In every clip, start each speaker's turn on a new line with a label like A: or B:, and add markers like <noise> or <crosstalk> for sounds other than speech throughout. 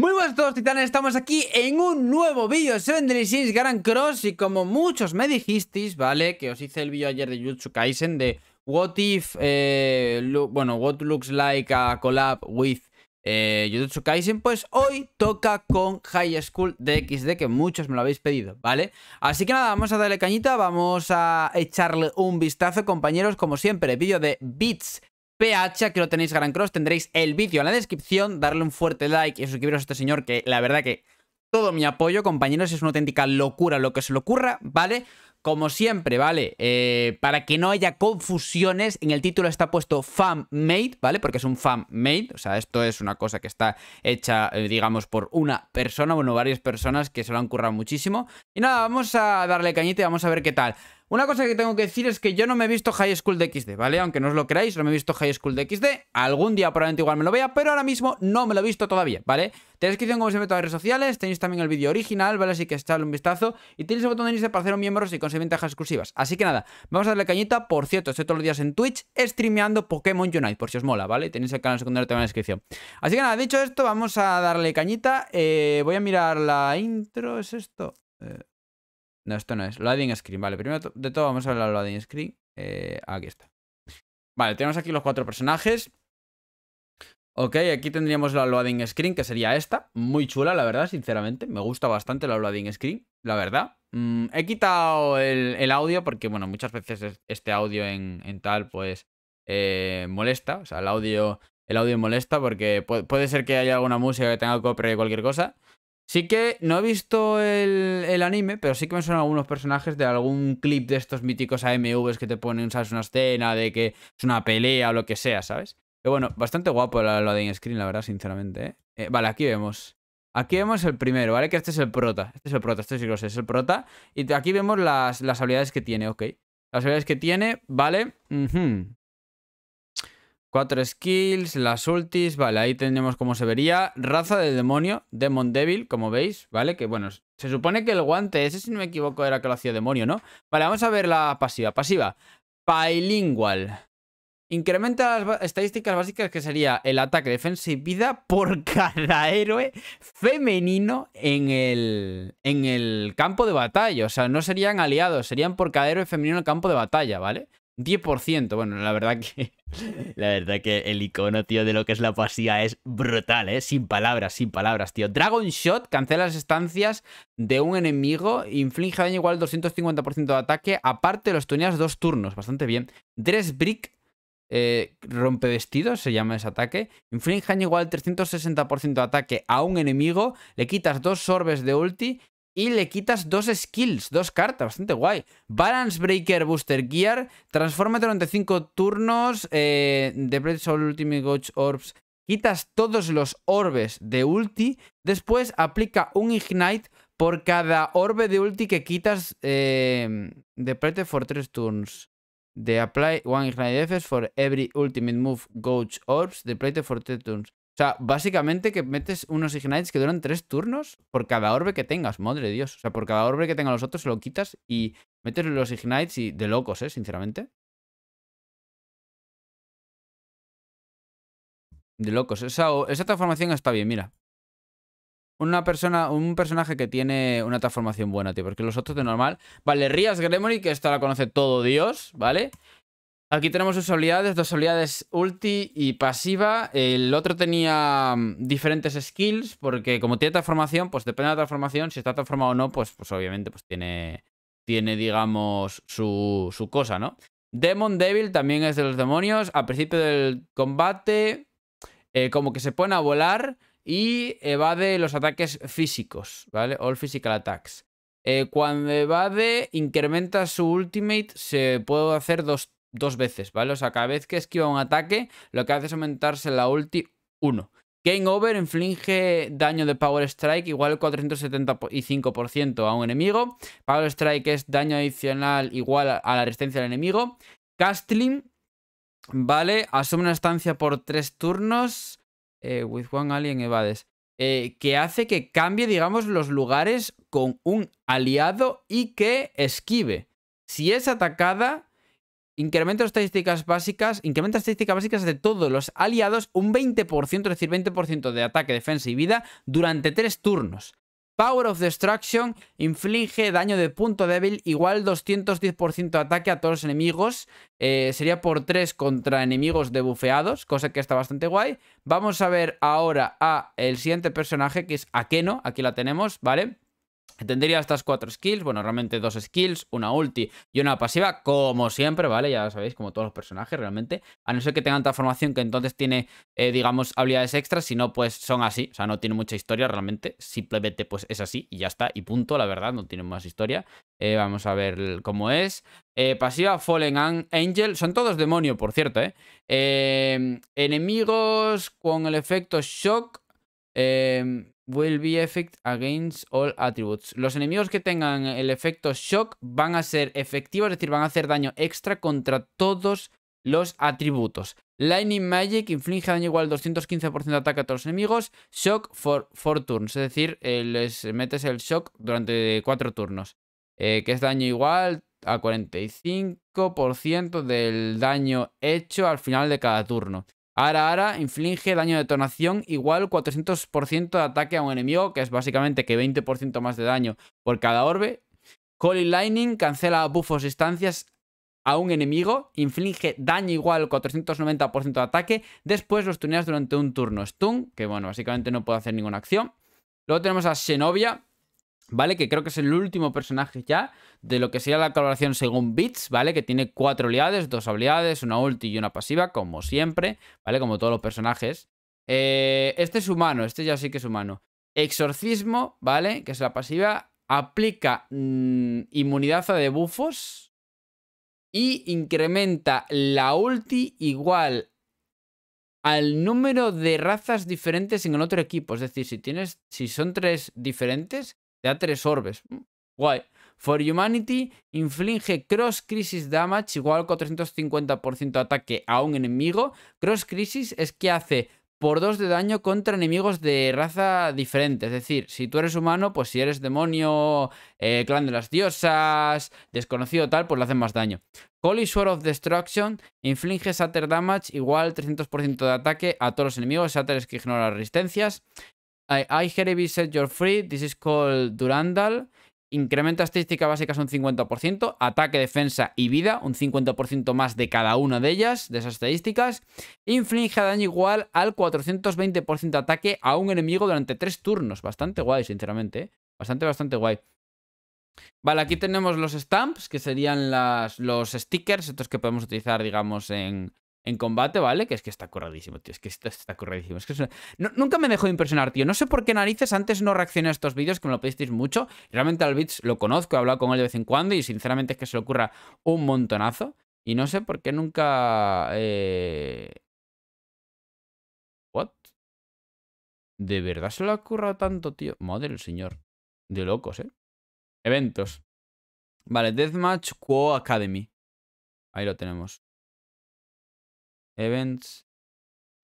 A: Muy buenas a todos titanes, estamos aquí en un nuevo vídeo de garan Grand Cross y como muchos me dijisteis, ¿vale? Que os hice el vídeo ayer de Jutsu Kaisen de What if, eh, bueno, what looks like a collab with eh, Kaisen, pues hoy toca con High School DxD, que muchos me lo habéis pedido, ¿vale? Así que nada, vamos a darle cañita, vamos a echarle un vistazo, compañeros, como siempre, vídeo de Beats PH, que lo tenéis Gran Cross, tendréis el vídeo en la descripción, darle un fuerte like y suscribiros a este señor que la verdad que todo mi apoyo, compañeros, es una auténtica locura lo que se le ocurra, ¿vale? Como siempre, ¿vale? Eh, para que no haya confusiones, en el título está puesto fan made, ¿vale? Porque es un fan made, o sea, esto es una cosa que está hecha, eh, digamos, por una persona, bueno, varias personas que se lo han currado muchísimo. Y nada, vamos a darle cañita y vamos a ver qué tal. Una cosa que tengo que decir es que yo no me he visto High School de XD, ¿vale? Aunque no os lo creáis, no me he visto High School de XD. Algún día probablemente igual me lo vea, pero ahora mismo no me lo he visto todavía, ¿vale? Tenéis descripción como siempre todas las redes sociales, tenéis también el vídeo original, ¿vale? Así que echadle un vistazo y tenéis el botón de unirse para hacer un miembro y conseguir ventajas exclusivas. Así que nada, vamos a darle cañita. Por cierto, estoy todos los días en Twitch streameando Pokémon Unite, por si os mola, ¿vale? Tenéis el canal secundario también en la descripción. Así que nada, dicho esto, vamos a darle cañita. Eh, voy a mirar la intro, ¿es esto? Eh, no, esto no es. Loading screen. Vale, primero de todo vamos a ver la loading screen. Eh, aquí está. Vale, tenemos aquí los cuatro personajes. Ok, aquí tendríamos la loading screen, que sería esta. Muy chula, la verdad, sinceramente. Me gusta bastante la loading screen, la verdad. Mm, he quitado el, audio porque, bueno, muchas veces este audio en, tal, pues, eh, molesta. O sea, el audio, el audio molesta porque puede, ser que haya alguna música que tenga copyright o cualquier cosa. Sí que no he visto el, anime, pero sí que me suenan algunos personajes de algún clip de estos míticos AMVs que te ponen, ¿sabes? Una escena de que es una pelea o lo que sea, ¿sabes? Pero bueno, bastante guapo lo, lo de screen la verdad, sinceramente. ¿eh? ¿eh? vale, aquí vemos. Aquí vemos el primero, ¿vale? Que este es el prota. Este es el prota, este sí es el prota. Y aquí vemos las, las habilidades que tiene, ok. Las habilidades que tiene, ¿vale? Cuatro skills, las ultis, vale, ahí tenemos como se vería. Raza de demonio, Demon Devil, como veis, ¿vale? Que bueno, se supone que el guante ese, si no me equivoco, era que lo hacía demonio, ¿no? Vale, vamos a ver la pasiva. Pasiva, bilingual. Incrementa las estadísticas básicas que sería el ataque, defensa y vida por <laughs> cada héroe femenino en el, en el campo de batalla. O sea, no serían aliados, serían por cada héroe femenino en el campo de batalla, ¿vale? 10%. Bueno, la verdad que. <laughs> La verdad que el icono, tío, de lo que es la pasía es brutal, ¿eh? Sin palabras, sin palabras, tío. Dragon Shot cancela las estancias de un enemigo, inflige daño igual 250% de ataque. Aparte, los tuneas dos turnos, bastante bien. Dress Brick eh, rompe vestidos, se llama ese ataque. Inflige daño igual 360% de ataque a un enemigo. Le quitas dos sorbes de ulti y le quitas dos skills, dos cartas, bastante guay. Balance Breaker Booster Gear, transforma durante 5 turnos eh, de Ultimate Gauge Orbs. Quitas todos los orbes de ulti, después aplica un Ignite por cada orbe de ulti que quitas eh, de for 3 turns. De apply one ignite for every ultimate move gauge orbs, de for 3 turns. O sea, básicamente que metes unos Ignites que duran tres turnos por cada orbe que tengas, madre de Dios. O sea, por cada orbe que tengan los otros se lo quitas y metes los Ignites y de locos, ¿eh? Sinceramente. De locos. Esa, esa transformación está bien, mira. Una persona, un personaje que tiene una transformación buena, tío. Porque los otros de normal. Vale, Rías Gremory, que esta la conoce todo Dios, ¿vale? vale Aquí tenemos sus habilidades, dos habilidades ulti y pasiva. El otro tenía mm, diferentes skills, porque como tiene transformación, pues depende de la transformación. Si está transformado o no, pues, pues obviamente pues tiene, tiene digamos, su, cosa, ¿no? Demon Devil también es de los demonios. Al principio del combate, eh, como que se pone a volar y evade los ataques físicos, ¿vale? All Physical Attacks. Eh, cuando evade, incrementa su ultimate, se puede hacer dos dos veces, ¿vale? O sea, cada vez que esquiva un ataque, lo que hace es aumentarse la ulti 1. Game Over inflige daño de Power Strike igual 475% a un enemigo. Power Strike es daño adicional igual a la resistencia del enemigo. Castling, ¿vale? Asume una estancia por 3 turnos. Eh, with one alien evades. Eh, que hace que cambie, digamos, los lugares con un aliado y que esquive. Si es atacada, Incremento de estadísticas básicas, incremento de estadísticas básicas de todos los aliados un 20%, es decir, 20% de ataque, defensa y vida durante 3 turnos. Power of Destruction inflige daño de punto débil igual 210% de ataque a todos los enemigos. Eh, sería por 3 contra enemigos debufeados, cosa que está bastante guay. Vamos a ver ahora a el siguiente personaje que es Akeno, aquí la tenemos, ¿vale? Tendría estas cuatro skills, bueno, realmente dos skills, una ulti y una pasiva, como siempre, ¿vale? Ya sabéis, como todos los personajes realmente. A no ser que tengan transformación, que entonces tiene, eh, digamos, habilidades extras, si no, pues son así. O sea, no tiene mucha historia realmente, simplemente pues es así y ya está, y punto, la verdad, no tiene más historia. Eh, vamos a ver cómo es. Eh, pasiva, Fallen Angel, son todos demonio, por cierto, ¿eh? Enemigos con el efecto shock Em, will be effect against all attributes. Los enemigos que tengan el efecto shock van a ser efectivos, es decir, van a hacer daño extra contra todos los atributos. Lightning Magic inflige daño igual 215% de ataque a todos los enemigos. Shock for 4 turns, es decir, eh, les metes el shock durante 4 turnos. Eh, que es daño igual a 45% del daño hecho al final de cada turno. Ara Ara inflige daño de detonación igual 400% de ataque a un enemigo, que es básicamente que 20% más de daño por cada orbe. Holy Lightning cancela bufos distancias a un enemigo, inflige daño igual 490% de ataque, después los tuneas durante un turno. Stun, que bueno, básicamente no puede hacer ninguna acción. Luego tenemos a Xenobia. ¿Vale? Que creo que es el último personaje ya de lo que sería la colaboración según bits, ¿vale? Que tiene cuatro habilidades, dos habilidades, una ulti y una pasiva, como siempre, ¿vale? Como todos los personajes. Eh, este es humano, este ya sí que es humano. Exorcismo, ¿vale? Que es la pasiva. Aplica mm, inmunidad a debufos. Y incrementa la ulti igual al número de razas diferentes en el otro equipo. Es decir, si tienes. Si son tres diferentes, te da tres orbes. Mm, guay. For Humanity inflige Cross Crisis Damage igual 450% de ataque a un enemigo. Cross Crisis es que hace por 2 de daño contra enemigos de raza diferente. Es decir, si tú eres humano, pues si eres demonio, eh, clan de las diosas, desconocido tal, pues le hacen más daño. Holy Sword of Destruction inflige Shatter Damage igual 300% de ataque a todos los enemigos, Shatter es que ignora las resistencias. I, I Set Your Free, this is called Durandal. Incrementa estadísticas básicas un 50%, ataque, defensa y vida, un 50% más de cada una de ellas, de esas estadísticas. Inflige daño igual al 420% de ataque a un enemigo durante 3 turnos. Bastante guay, sinceramente. ¿eh? Bastante, bastante guay. Vale, aquí tenemos los stamps, que serían los stickers, estos que podemos utilizar, digamos, en, en combate, ¿vale? Que es que está curradísimo, tío. Es que esto está curradísimo, Es que nunca me dejó de impresionar, tío. No sé por qué narices antes no reaccioné a estos vídeos, que me lo pedisteis mucho. Realmente al Bits lo conozco, he hablado con él de vez en cuando y sinceramente es que se le ocurra un montonazo. Y no sé por qué nunca... Eh... ¿What? ¿De verdad se le ha tanto, tío? Madre del señor. De locos, ¿eh? Eventos. Vale, Deathmatch Quo Academy. Ahí lo tenemos. Events.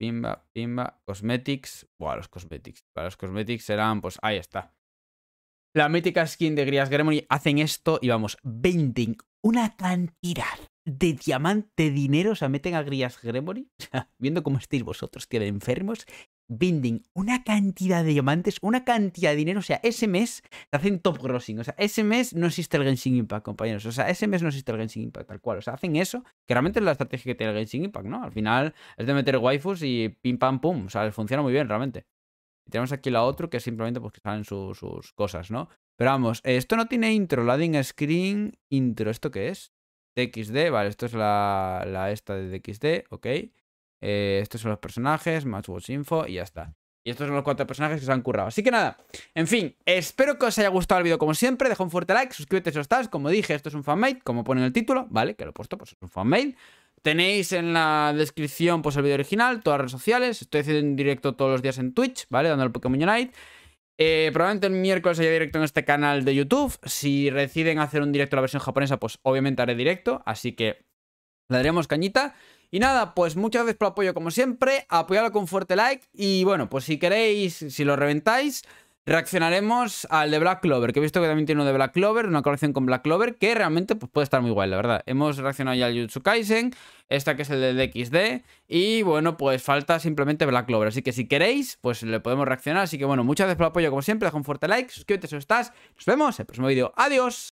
A: Pimba, pimba. Cosmetics. Buah, los cosmetics. Para los cosmetics serán, pues ahí está. La mítica skin de Grias Gremory. hacen esto y vamos, venden una cantidad de diamante, dinero, o sea, meten a Grias Gremory. <laughs> viendo cómo estáis vosotros, tío, de enfermos, binding una cantidad de diamantes, una cantidad de dinero. O sea, ese mes te hacen top grossing. O sea, ese mes no existe el Genshin Impact, compañeros. O sea, ese mes no existe el Genshin Impact, tal cual. O sea, hacen eso, que realmente es la estrategia que tiene el Genshin Impact, ¿no? Al final es de meter waifus y pim pam pum. O sea, funciona muy bien, realmente. Y tenemos aquí la otra que es simplemente pues que salen sus cosas, ¿no? Pero vamos, esto no tiene intro, loading screen, intro, ¿esto qué es? DxD, vale, esto es la, esta de DxD, ok. Eh, estos son los personajes, watch Info y ya está. Y estos son los cuatro personajes que se han currado. Así que nada, en fin, espero que os haya gustado el vídeo como siempre. Deja un fuerte like, suscríbete si lo estás. Como dije, esto es un fanmate. como pone en el título, ¿vale? Que lo he puesto, pues es un fanmade. Tenéis en la descripción pues el vídeo original, todas las redes sociales. Estoy haciendo en directo todos los días en Twitch, ¿vale? Dando el Pokémon Unite. Eh, probablemente el miércoles haya directo en este canal de YouTube. Si deciden hacer un directo A la versión japonesa, pues obviamente haré directo. Así que le daremos cañita. Y nada, pues muchas gracias por el apoyo como siempre, apoyadlo con fuerte like y bueno, pues si queréis, si lo reventáis, reaccionaremos al de Black Clover, que he visto que también tiene uno de Black Clover, una colección con Black Clover, que realmente pues, puede estar muy guay, la verdad. Hemos reaccionado ya al Jutsu Kaisen, esta que es el de DXD, y bueno, pues falta simplemente Black Clover. Así que si queréis, pues le podemos reaccionar. Así que bueno, muchas gracias por el apoyo como siempre, deja un fuerte like, suscríbete si estás. Nos vemos en el próximo vídeo. ¡Adiós!